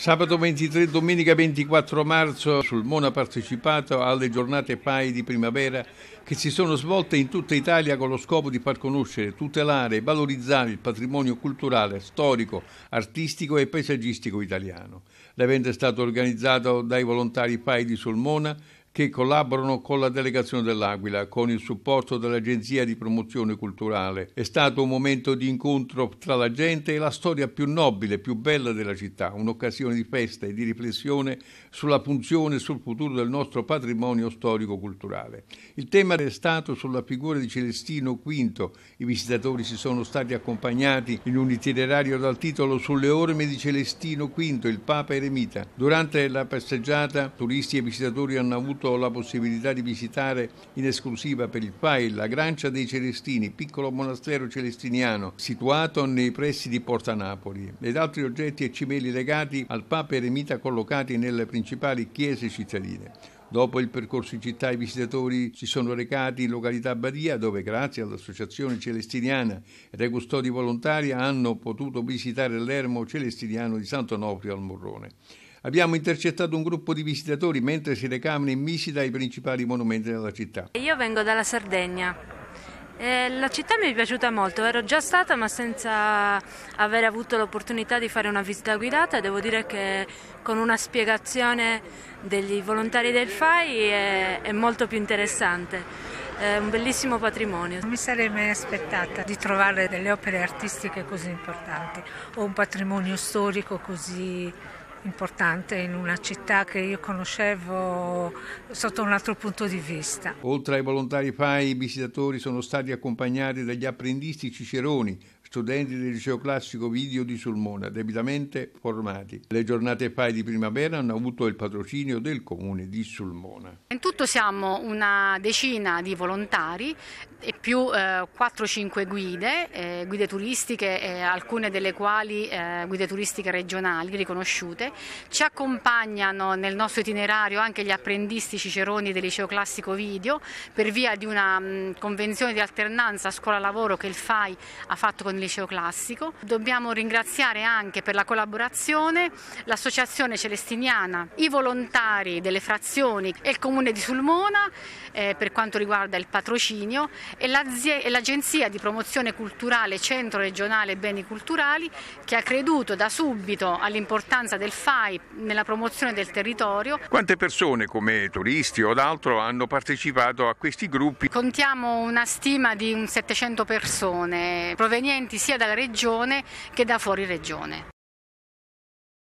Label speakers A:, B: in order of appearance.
A: Sabato 23 domenica 24 marzo Sulmona ha partecipato alle giornate PAI di primavera che si sono svolte in tutta Italia con lo scopo di far conoscere, tutelare e valorizzare il patrimonio culturale, storico, artistico e paesaggistico italiano. L'evento è stato organizzato dai volontari PAI di Sulmona che collaborano con la delegazione dell'Aquila, con il supporto dell'Agenzia di promozione culturale. È stato un momento di incontro tra la gente e la storia più nobile, e più bella della città, un'occasione di festa e di riflessione sulla funzione e sul futuro del nostro patrimonio storico-culturale. Il tema è stato sulla figura di Celestino V. I visitatori si sono stati accompagnati in un itinerario dal titolo Sulle orme di Celestino V, il Papa Eremita. Durante la passeggiata turisti e visitatori hanno avuto avuto la possibilità di visitare in esclusiva per il file la Grancia dei Celestini, piccolo monastero celestiniano situato nei pressi di Porta Napoli, ed altri oggetti e cimeli legati al Papa Eremita collocati nelle principali chiese cittadine. Dopo il percorso in città i visitatori si sono recati in località Badia dove grazie all'Associazione Celestiniana ed ai custodi volontari hanno potuto visitare l'ermo celestiniano di Sant'Onofrio al Morrone. Abbiamo intercettato un gruppo di visitatori mentre si recavano in visita ai principali monumenti della città.
B: Io vengo dalla Sardegna. Eh, la città mi è piaciuta molto, ero già stata ma senza aver avuto l'opportunità di fare una visita guidata, devo dire che con una spiegazione degli volontari del FAI è, è molto più interessante. È un bellissimo patrimonio. Non mi sarei mai aspettata di trovare delle opere artistiche così importanti o un patrimonio storico così importante in una città che io conoscevo sotto un altro punto di vista.
A: Oltre ai volontari PAI, i visitatori sono stati accompagnati dagli apprendisti ciceroni, studenti del liceo classico Video di Sulmona, debitamente formati. Le giornate PAI di primavera hanno avuto il patrocinio del comune di Sulmona. In tutto
C: siamo una decina di volontari e più eh, 4-5 guide, eh, guide turistiche, eh, alcune delle quali eh, guide turistiche regionali riconosciute ci accompagnano nel nostro itinerario anche gli apprendisti ciceroni del liceo classico video per via di una mm, convenzione di alternanza scuola-lavoro che il FAI ha fatto con il liceo classico. Dobbiamo ringraziare anche per la collaborazione l'associazione celestiniana, i volontari delle frazioni e il comune di Sulmona eh, per quanto riguarda il patrocinio e l'agenzia di promozione culturale centro regionale beni culturali che ha creduto da subito all'importanza del FAI nella promozione del territorio.
A: Quante persone come turisti o d'altro hanno partecipato a questi gruppi?
C: Contiamo una stima di un 700 persone provenienti sia dalla regione che da fuori regione.